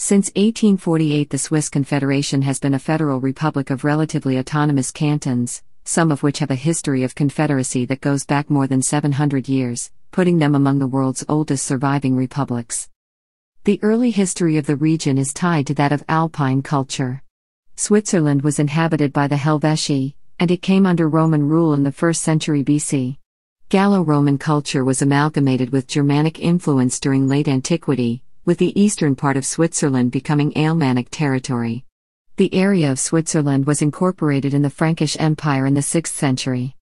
Since 1848, the Swiss Confederation has been a federal republic of relatively autonomous cantons, some of which have a history of confederacy that goes back more than 700 years, putting them among the world's oldest surviving republics. The early history of the region is tied to that of Alpine culture. Switzerland was inhabited by the Helvetii, and it came under Roman rule in the 1st century BC. Gallo Roman culture was amalgamated with Germanic influence during late antiquity, with the eastern part of Switzerland becoming Alemannic territory. The area of Switzerland was incorporated in the Frankish Empire in the 6th century.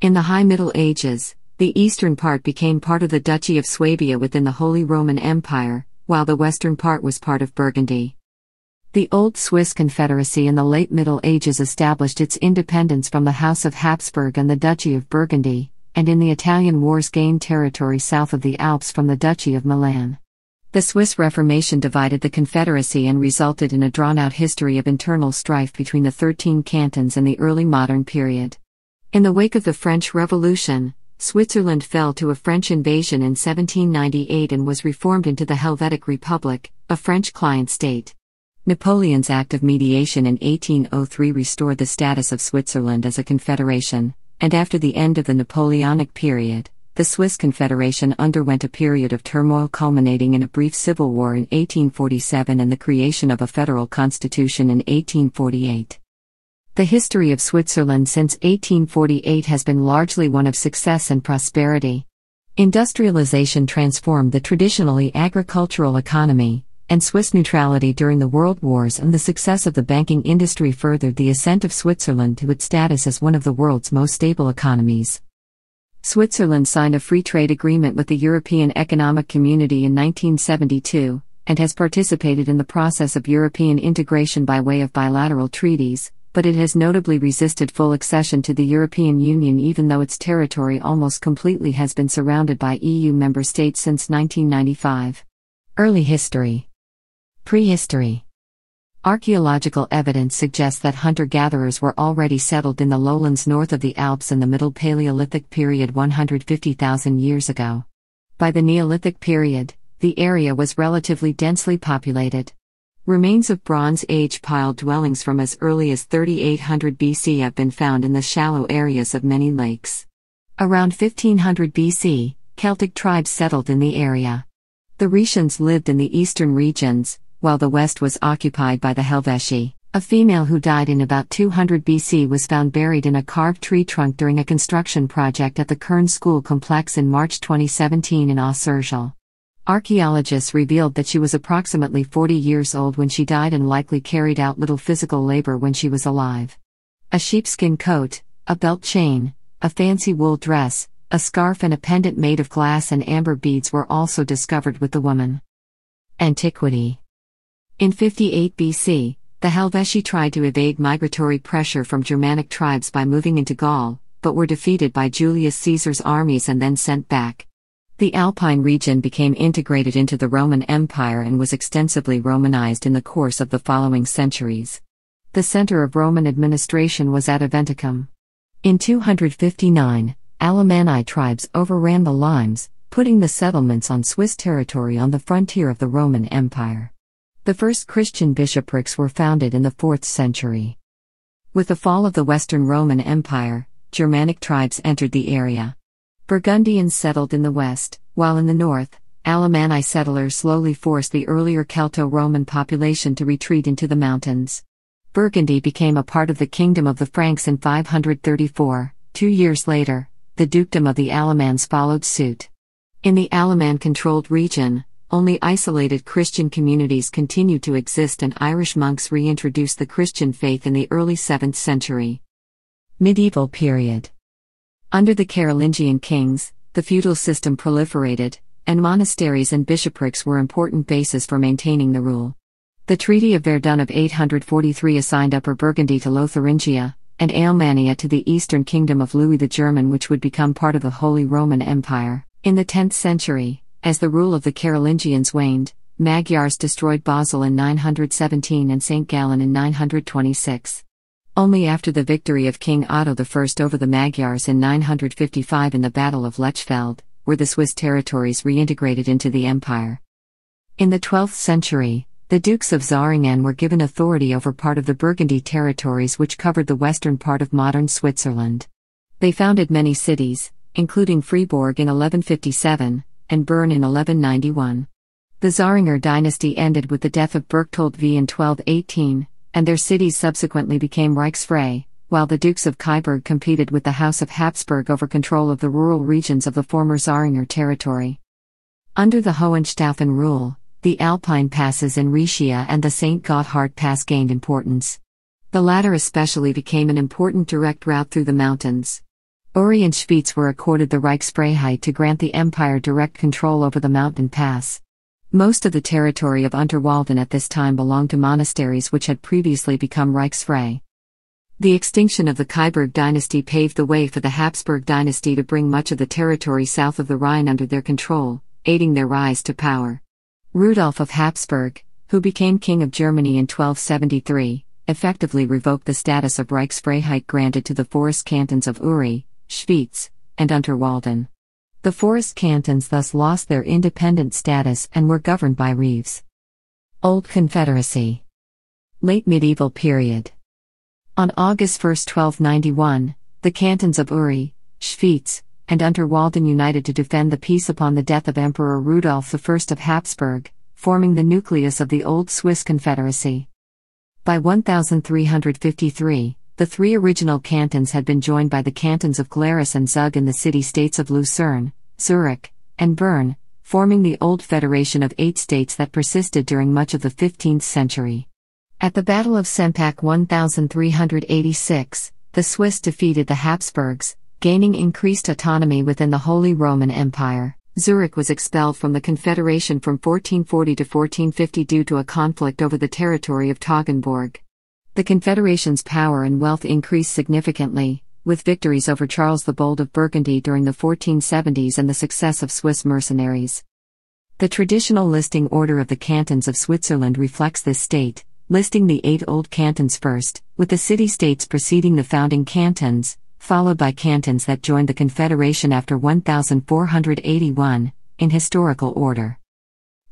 In the High Middle Ages, the eastern part became part of the Duchy of Swabia within the Holy Roman Empire, while the western part was part of Burgundy. The Old Swiss Confederacy in the late Middle Ages established its independence from the House of Habsburg and the Duchy of Burgundy, and in the Italian Wars gained territory south of the Alps from the Duchy of Milan. The Swiss Reformation divided the Confederacy and resulted in a drawn out history of internal strife between the 13 cantons in the early modern period. In the wake of the French Revolution, Switzerland fell to a French invasion in 1798 and was reformed into the Helvetic Republic, a French client state. Napoleon's act of mediation in 1803 restored the status of Switzerland as a confederation, and after the end of the Napoleonic period, the Swiss Confederation underwent a period of turmoil culminating in a brief civil war in 1847 and the creation of a federal constitution in 1848. The history of Switzerland since 1848 has been largely one of success and prosperity. Industrialization transformed the traditionally agricultural economy, and Swiss neutrality during the World Wars and the success of the banking industry furthered the ascent of Switzerland to its status as one of the world's most stable economies. Switzerland signed a free trade agreement with the European Economic Community in 1972 and has participated in the process of European integration by way of bilateral treaties, but it has notably resisted full accession to the European Union even though its territory almost completely has been surrounded by EU member states since 1995. Early history, Prehistory Archaeological evidence suggests that hunter gatherers were already settled in the lowlands north of the Alps in the Middle Paleolithic period 150,000 years ago. By the Neolithic period, the area was relatively densely populated. Remains of Bronze Age pile dwellings from as early as 3800 BC have been found in the shallow areas of many lakes. Around 1500 BC, Celtic tribes settled in the area. The Rhetians lived in the eastern regions, while the west was occupied by the Helvetii. A female who died in about 200 BC was found buried in a carved tree trunk during a construction project at the Kern School complex in March 2017 in Ausergel. Archaeologists revealed that she was approximately 40 years old when she died and likely carried out little physical labor when she was alive. A sheepskin coat, a belt chain, a fancy wool dress, a scarf, and a pendant made of glass and amber beads were also discovered with the woman. Antiquity in 58 BC, the Helvetii tried to evade migratory pressure from Germanic tribes by moving into Gaul, but were defeated by Julius Caesar's armies and then sent back. The Alpine region became integrated into the Roman Empire and was extensively Romanized in the course of the following centuries. The center of Roman administration was at Aventicum. In 259, Alemanni tribes overran the Limes, putting the settlements on Swiss territory on the frontier of the Roman Empire. The first Christian bishoprics were founded in the 4th century. With the fall of the Western Roman Empire, Germanic tribes entered the area. Burgundians settled in the west, while in the north, Alemanni settlers slowly forced the earlier Celto Roman population to retreat into the mountains. Burgundy became a part of the Kingdom of the Franks in 534. Two years later, the Dukedom of the Alamans followed suit. In the alemann controlled region, only isolated Christian communities continue to exist, and Irish monks reintroduced the Christian faith in the early 7th century. Medieval period. Under the Carolingian kings, the feudal system proliferated, and monasteries and bishoprics were important bases for maintaining the rule. The Treaty of Verdun of 843 assigned Upper Burgundy to Lotharingia, and Alemannia to the eastern kingdom of Louis the German, which would become part of the Holy Roman Empire, in the 10th century. As the rule of the Carolingians waned, Magyars destroyed Basel in 917 and St. Gallen in 926. Only after the victory of King Otto I over the Magyars in 955 in the Battle of Lechfeld were the Swiss territories reintegrated into the empire. In the 12th century, the Dukes of Zaringen were given authority over part of the Burgundy territories which covered the western part of modern Switzerland. They founded many cities, including Fribourg in 1157, and Bern in 1191. The Zähringer dynasty ended with the death of Berchtold V in 1218, and their cities subsequently became Reichsfrei, while the Dukes of Kyburg competed with the House of Habsburg over control of the rural regions of the former Zähringer territory. Under the Hohenstaufen rule, the Alpine passes in Rhaetia and the St. Gotthard Pass gained importance. The latter especially became an important direct route through the mountains. Uri and Schwyz were accorded the Reichsfreiheit to grant the empire direct control over the mountain pass. Most of the territory of Unterwalden at this time belonged to monasteries which had previously become Reichsfrei. The extinction of the Kyburg dynasty paved the way for the Habsburg dynasty to bring much of the territory south of the Rhine under their control, aiding their rise to power. Rudolf of Habsburg, who became King of Germany in 1273, effectively revoked the status of Reichsfreiheit granted to the forest cantons of Uri, Schwyz, and Unterwalden. The forest cantons thus lost their independent status and were governed by reeves. Old Confederacy. Late Medieval Period. On August 1, 1291, the cantons of Uri, Schwyz, and Unterwalden united to defend the peace upon the death of Emperor Rudolf I of Habsburg, forming the nucleus of the old Swiss Confederacy. By 1353, the three original cantons had been joined by the cantons of Glarus and Zug in the city states of Lucerne, Zurich, and Bern, forming the old federation of eight states that persisted during much of the 15th century. At the Battle of Sempach 1386, the Swiss defeated the Habsburgs, gaining increased autonomy within the Holy Roman Empire. Zurich was expelled from the Confederation from 1440 to 1450 due to a conflict over the territory of Toggenburg. The Confederation's power and wealth increased significantly, with victories over Charles the Bold of Burgundy during the 1470s and the success of Swiss mercenaries. The traditional listing order of the cantons of Switzerland reflects this state, listing the eight old cantons first, with the city states preceding the founding cantons, followed by cantons that joined the Confederation after 1481, in historical order.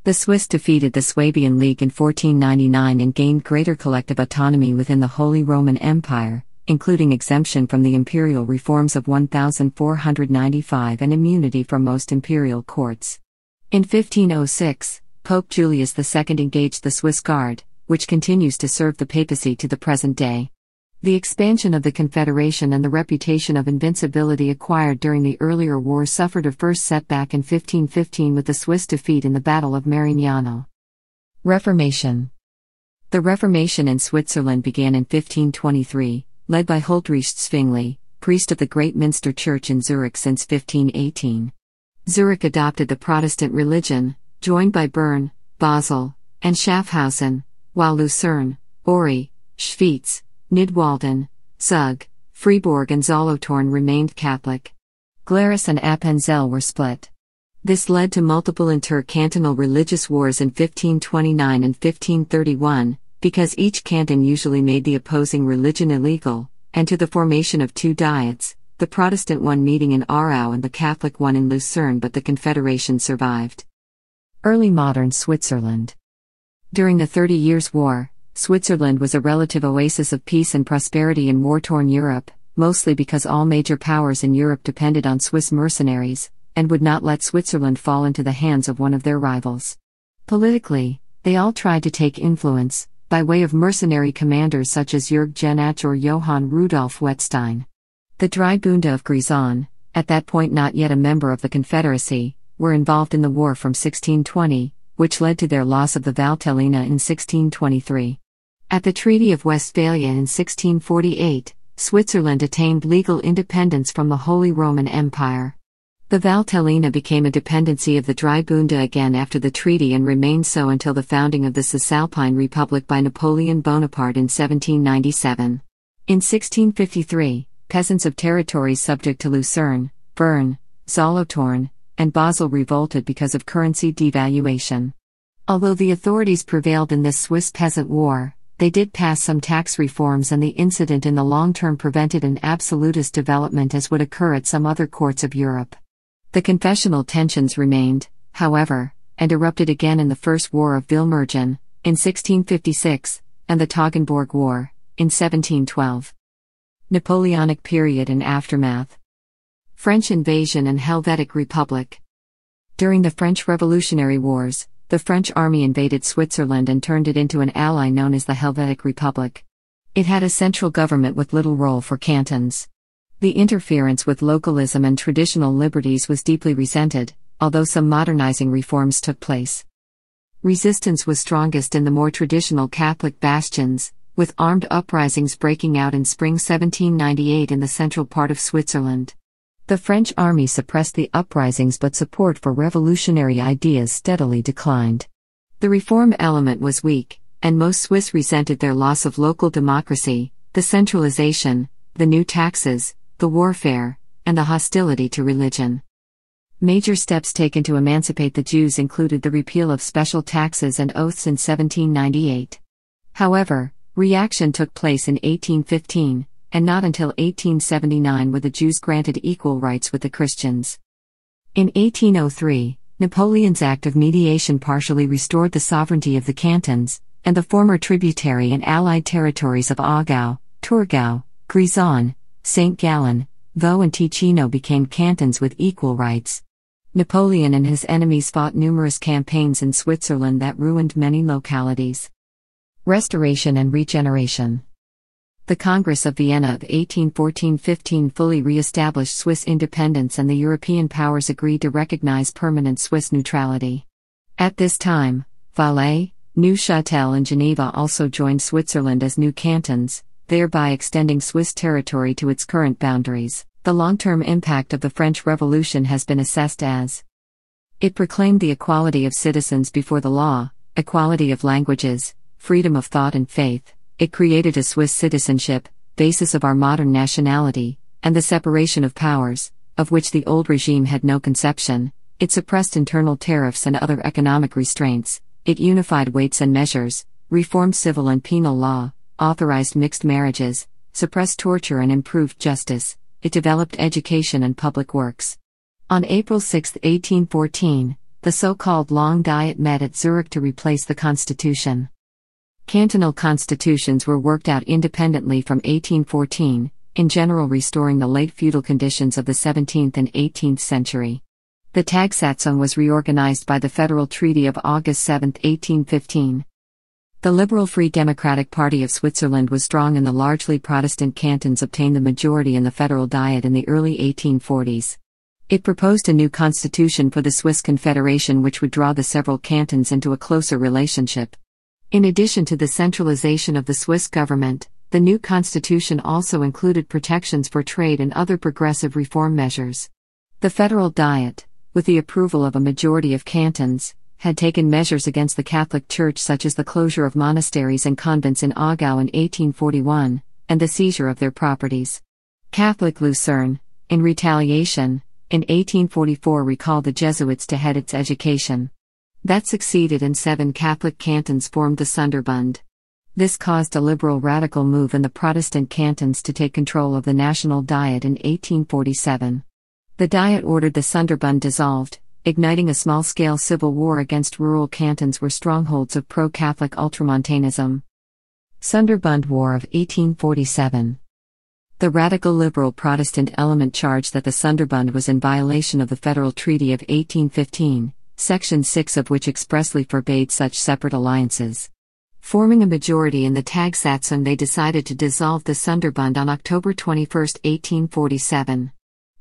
The Swiss defeated the Swabian League in 1499 and gained greater collective autonomy within the Holy Roman Empire, including exemption from the imperial reforms of 1495 and immunity from most imperial courts. In 1506, Pope Julius II engaged the Swiss Guard, which continues to serve the papacy to the present day. The expansion of the Confederation and the reputation of invincibility acquired during the earlier war suffered a first setback in 1515 with the Swiss defeat in the Battle of Marignano. Reformation The Reformation in Switzerland began in 1523, led by Huldreich Zwingli, priest of the Great Minster Church in Zurich since 1518. Zurich adopted the Protestant religion, joined by Bern, Basel, and Schaffhausen, while Lucerne, Ori, Schwyz, Nidwalden, Zug, Freiburg, and Zolotorn remained Catholic. Glarus and Appenzell were split. This led to multiple inter-cantonal religious wars in 1529 and 1531, because each canton usually made the opposing religion illegal, and to the formation of two diets, the Protestant one meeting in Aarau and the Catholic one in Lucerne but the Confederation survived. Early modern Switzerland During the Thirty Years' War, Switzerland was a relative oasis of peace and prosperity in war torn Europe, mostly because all major powers in Europe depended on Swiss mercenaries, and would not let Switzerland fall into the hands of one of their rivals. Politically, they all tried to take influence, by way of mercenary commanders such as Jörg Genach or Johann Rudolf Wettstein. The Dreibunde of Grison, at that point not yet a member of the Confederacy, were involved in the war from 1620, which led to their loss of the Valtellina in 1623. At the Treaty of Westphalia in 1648, Switzerland attained legal independence from the Holy Roman Empire. The Valtellina became a dependency of the Dreibunde again after the treaty and remained so until the founding of the Cisalpine Republic by Napoleon Bonaparte in 1797. In 1653, peasants of territories subject to Lucerne, Bern, Solothurn, and Basel revolted because of currency devaluation. Although the authorities prevailed in this Swiss peasant war, they did pass some tax reforms, and the incident in the long term prevented an absolutist development as would occur at some other courts of Europe. The confessional tensions remained, however, and erupted again in the First War of Vilmergen, in 1656, and the Toggenburg War, in 1712. Napoleonic period and aftermath. French invasion and Helvetic Republic. During the French Revolutionary Wars, the French army invaded Switzerland and turned it into an ally known as the Helvetic Republic. It had a central government with little role for cantons. The interference with localism and traditional liberties was deeply resented, although some modernizing reforms took place. Resistance was strongest in the more traditional Catholic bastions, with armed uprisings breaking out in spring 1798 in the central part of Switzerland. The French army suppressed the uprisings, but support for revolutionary ideas steadily declined. The reform element was weak, and most Swiss resented their loss of local democracy, the centralization, the new taxes, the warfare, and the hostility to religion. Major steps taken to emancipate the Jews included the repeal of special taxes and oaths in 1798. However, reaction took place in 1815, and not until 1879 were the Jews granted equal rights with the Christians. In 1803, Napoleon's Act of Mediation partially restored the sovereignty of the cantons, and the former tributary and allied territories of Aargau, Thurgau, Grison, St. Gallen, Vaux and Ticino became cantons with equal rights. Napoleon and his enemies fought numerous campaigns in Switzerland that ruined many localities. Restoration and Regeneration the Congress of Vienna of 1814-15 fully re-established Swiss independence and the European powers agreed to recognize permanent Swiss neutrality. At this time, Valais, Neuchâtel and Geneva also joined Switzerland as new cantons, thereby extending Swiss territory to its current boundaries. The long-term impact of the French Revolution has been assessed as it proclaimed the equality of citizens before the law, equality of languages, freedom of thought and faith, it created a Swiss citizenship, basis of our modern nationality, and the separation of powers, of which the old regime had no conception. It suppressed internal tariffs and other economic restraints. It unified weights and measures, reformed civil and penal law, authorized mixed marriages, suppressed torture and improved justice. It developed education and public works. On April 6, 1814, the so called Long Diet met at Zurich to replace the Constitution. Cantonal constitutions were worked out independently from 1814, in general restoring the late feudal conditions of the 17th and 18th century. The Tagsatzung was reorganized by the Federal Treaty of August 7, 1815. The Liberal Free Democratic Party of Switzerland was strong and the largely Protestant cantons obtained the majority in the Federal Diet in the early 1840s. It proposed a new constitution for the Swiss Confederation which would draw the several cantons into a closer relationship. In addition to the centralization of the Swiss government, the new constitution also included protections for trade and other progressive reform measures. The Federal Diet, with the approval of a majority of cantons, had taken measures against the Catholic Church, such as the closure of monasteries and convents in Aargau in 1841, and the seizure of their properties. Catholic Lucerne, in retaliation, in 1844 recalled the Jesuits to head its education that succeeded and seven Catholic cantons formed the Sunderbund. This caused a liberal radical move in the Protestant cantons to take control of the National Diet in 1847. The Diet ordered the Sunderbund dissolved, igniting a small scale civil war against rural cantons where strongholds of pro Catholic ultramontanism. Sunderbund War of 1847. The radical liberal Protestant element charged that the Sunderbund was in violation of the Federal Treaty of 1815, Section 6 of which expressly forbade such separate alliances. Forming a majority in the Tag Satsang, they decided to dissolve the Sunderbund on October 21, 1847.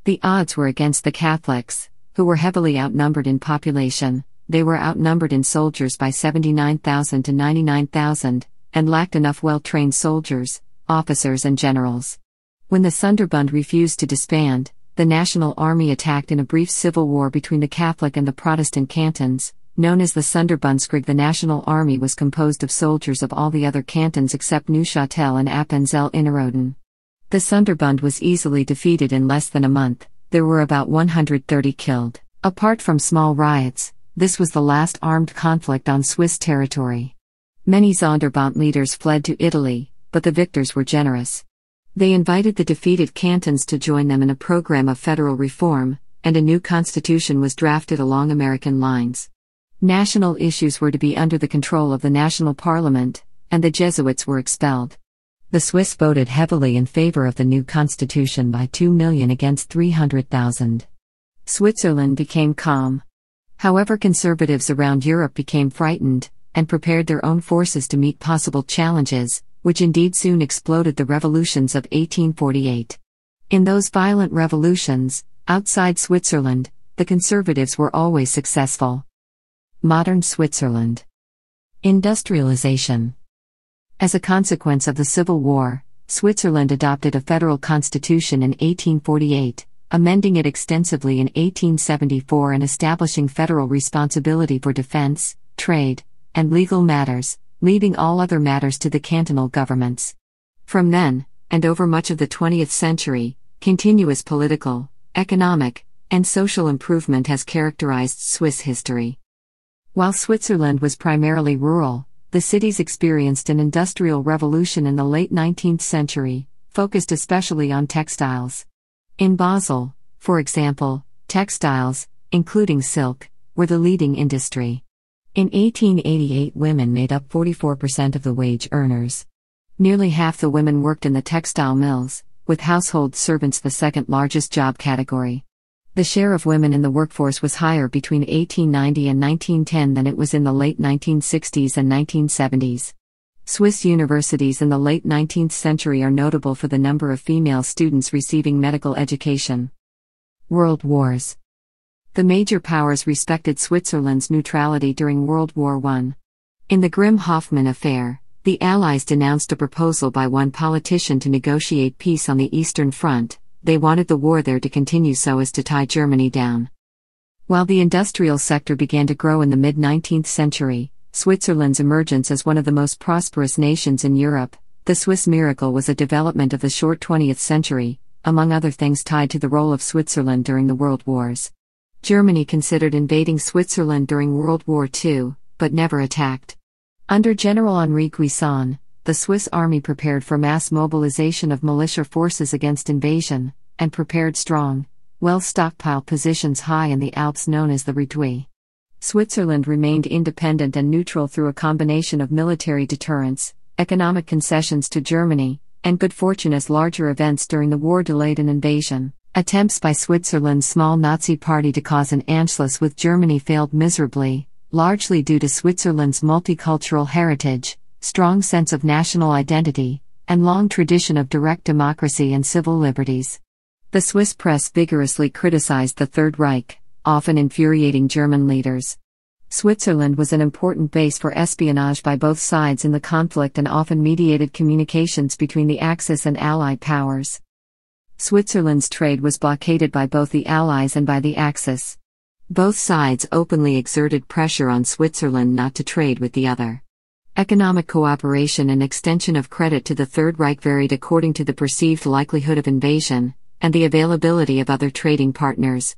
The odds were against the Catholics, who were heavily outnumbered in population, they were outnumbered in soldiers by 79,000 to 99,000, and lacked enough well trained soldiers, officers, and generals. When the Sunderbund refused to disband, the National Army attacked in a brief civil war between the Catholic and the Protestant cantons, known as the Sunderbundskrieg. The National Army was composed of soldiers of all the other cantons except Neuchâtel and Appenzell Innerrhoden. The Sunderbund was easily defeated in less than a month, there were about 130 killed. Apart from small riots, this was the last armed conflict on Swiss territory. Many Sonderbund leaders fled to Italy, but the victors were generous. They invited the defeated cantons to join them in a program of federal reform, and a new constitution was drafted along American lines. National issues were to be under the control of the national parliament, and the Jesuits were expelled. The Swiss voted heavily in favor of the new constitution by 2 million against 300,000. Switzerland became calm. However, conservatives around Europe became frightened and prepared their own forces to meet possible challenges, which indeed soon exploded the revolutions of 1848. In those violent revolutions, outside Switzerland, the conservatives were always successful. Modern Switzerland. Industrialization. As a consequence of the Civil War, Switzerland adopted a federal constitution in 1848, amending it extensively in 1874 and establishing federal responsibility for defense, trade, and legal matters, leaving all other matters to the cantonal governments. From then, and over much of the 20th century, continuous political, economic, and social improvement has characterized Swiss history. While Switzerland was primarily rural, the cities experienced an industrial revolution in the late 19th century, focused especially on textiles. In Basel, for example, textiles, including silk, were the leading industry. In 1888, women made up 44% of the wage earners. Nearly half the women worked in the textile mills, with household servants the second largest job category. The share of women in the workforce was higher between 1890 and 1910 than it was in the late 1960s and 1970s. Swiss universities in the late 19th century are notable for the number of female students receiving medical education. World Wars the major powers respected Switzerland's neutrality during World War I. In the Grimm Hoffmann affair, the Allies denounced a proposal by one politician to negotiate peace on the Eastern Front, they wanted the war there to continue so as to tie Germany down. While the industrial sector began to grow in the mid 19th century, Switzerland's emergence as one of the most prosperous nations in Europe, the Swiss miracle was a development of the short 20th century, among other things tied to the role of Switzerland during the World Wars. Germany considered invading Switzerland during World War II, but never attacked. Under General Henri Guisan, the Swiss army prepared for mass mobilization of militia forces against invasion, and prepared strong, well stockpiled positions high in the Alps known as the Redouille. Switzerland remained independent and neutral through a combination of military deterrence, economic concessions to Germany, and good fortune as larger events during the war delayed an invasion. Attempts by Switzerland's small Nazi party to cause an Anschluss with Germany failed miserably, largely due to Switzerland's multicultural heritage, strong sense of national identity, and long tradition of direct democracy and civil liberties. The Swiss press vigorously criticized the Third Reich, often infuriating German leaders. Switzerland was an important base for espionage by both sides in the conflict and often mediated communications between the Axis and Allied powers. Switzerland's trade was blockaded by both the Allies and by the Axis. Both sides openly exerted pressure on Switzerland not to trade with the other. Economic cooperation and extension of credit to the Third Reich varied according to the perceived likelihood of invasion, and the availability of other trading partners.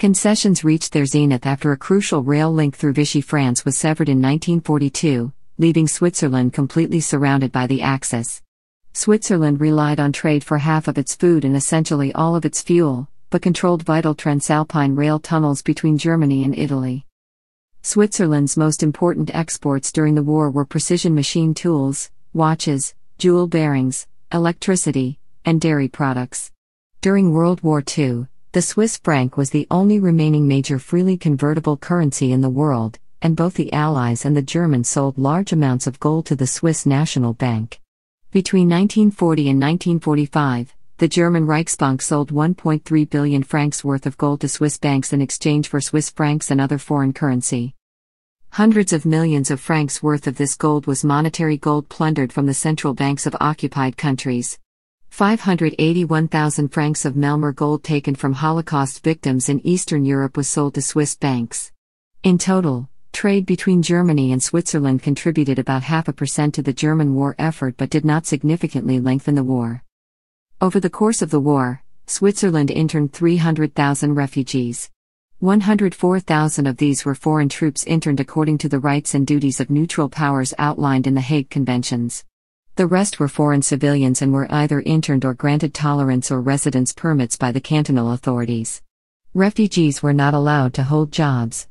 Concessions reached their zenith after a crucial rail link through Vichy France was severed in 1942, leaving Switzerland completely surrounded by the Axis. Switzerland relied on trade for half of its food and essentially all of its fuel, but controlled vital transalpine rail tunnels between Germany and Italy. Switzerland's most important exports during the war were precision machine tools, watches, jewel bearings, electricity, and dairy products. During World War II, the Swiss franc was the only remaining major freely convertible currency in the world, and both the Allies and the Germans sold large amounts of gold to the Swiss National Bank. Between 1940 and 1945, the German Reichsbank sold 1.3 billion francs worth of gold to Swiss banks in exchange for Swiss francs and other foreign currency. Hundreds of millions of francs worth of this gold was monetary gold plundered from the central banks of occupied countries. 581,000 francs of Melmer gold taken from Holocaust victims in Eastern Europe was sold to Swiss banks. In total, Trade between Germany and Switzerland contributed about half a percent to the German war effort but did not significantly lengthen the war. Over the course of the war, Switzerland interned 300,000 refugees. 104,000 of these were foreign troops interned according to the rights and duties of neutral powers outlined in the Hague Conventions. The rest were foreign civilians and were either interned or granted tolerance or residence permits by the cantonal authorities. Refugees were not allowed to hold jobs.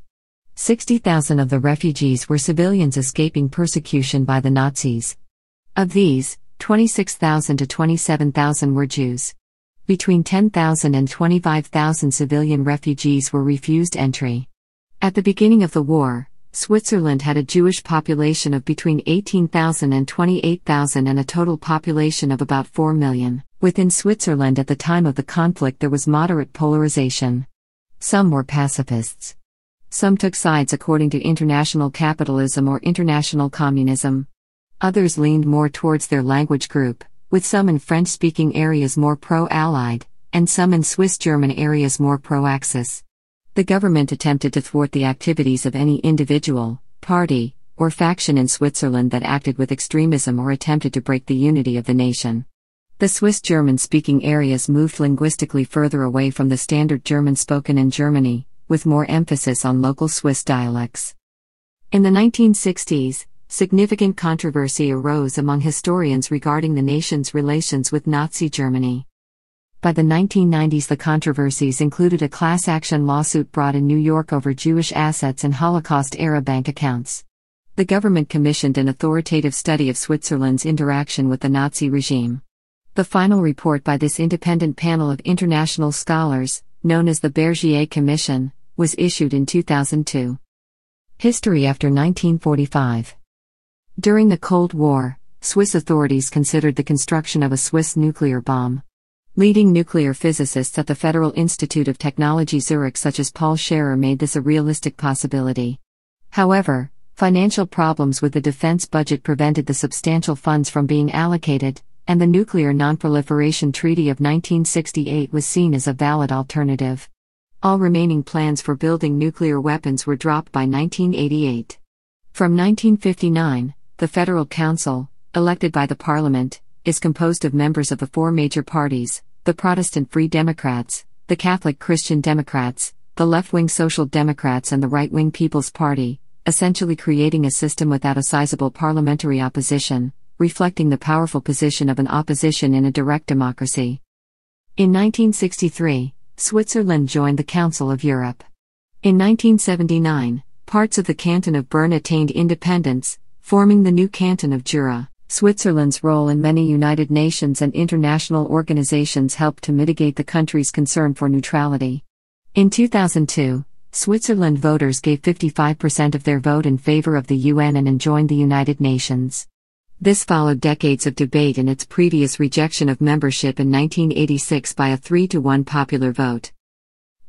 60,000 of the refugees were civilians escaping persecution by the Nazis. Of these, 26,000 to 27,000 were Jews. Between 10,000 and 25,000 civilian refugees were refused entry. At the beginning of the war, Switzerland had a Jewish population of between 18,000 and 28,000 and a total population of about 4 million. Within Switzerland at the time of the conflict, there was moderate polarization. Some were pacifists. Some took sides according to international capitalism or international communism. Others leaned more towards their language group, with some in French speaking areas more pro Allied, and some in Swiss German areas more pro Axis. The government attempted to thwart the activities of any individual, party, or faction in Switzerland that acted with extremism or attempted to break the unity of the nation. The Swiss German speaking areas moved linguistically further away from the standard German spoken in Germany, with more emphasis on local Swiss dialects. In the 1960s, significant controversy arose among historians regarding the nation's relations with Nazi Germany. By the 1990s, the controversies included a class action lawsuit brought in New York over Jewish assets and Holocaust era bank accounts. The government commissioned an authoritative study of Switzerland's interaction with the Nazi regime. The final report by this independent panel of international scholars, known as the Bergier Commission, was issued in 2002. History after 1945. During the Cold War, Swiss authorities considered the construction of a Swiss nuclear bomb. Leading nuclear physicists at the Federal Institute of Technology Zurich, such as Paul Scherrer, made this a realistic possibility. However, financial problems with the defense budget prevented the substantial funds from being allocated, and the Nuclear Nonproliferation Treaty of 1968 was seen as a valid alternative. All remaining plans for building nuclear weapons were dropped by 1988. From 1959, the Federal Council, elected by the Parliament, is composed of members of the four major parties the Protestant Free Democrats, the Catholic Christian Democrats, the left wing Social Democrats, and the right wing People's Party, essentially creating a system without a sizable parliamentary opposition, reflecting the powerful position of an opposition in a direct democracy. In 1963, Switzerland joined the Council of Europe. In 1979, parts of the canton of Bern attained independence, forming the new canton of Jura. Switzerland's role in many United Nations and international organizations helped to mitigate the country's concern for neutrality. In 2002, Switzerland voters gave 55% of their vote in favor of the UN and enjoined the United Nations. This followed decades of debate and its previous rejection of membership in 1986 by a 3 to 1 popular vote.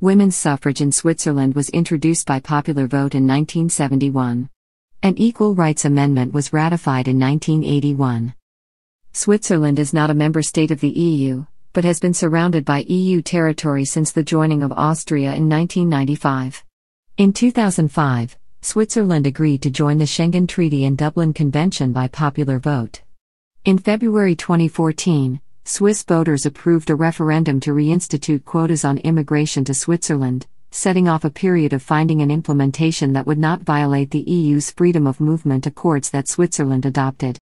Women's suffrage in Switzerland was introduced by popular vote in 1971. An Equal Rights Amendment was ratified in 1981. Switzerland is not a member state of the EU, but has been surrounded by EU territory since the joining of Austria in 1995. In 2005, Switzerland agreed to join the Schengen Treaty and Dublin Convention by popular vote. In February 2014, Swiss voters approved a referendum to reinstitute quotas on immigration to Switzerland, setting off a period of finding an implementation that would not violate the EU's freedom of movement accords that Switzerland adopted.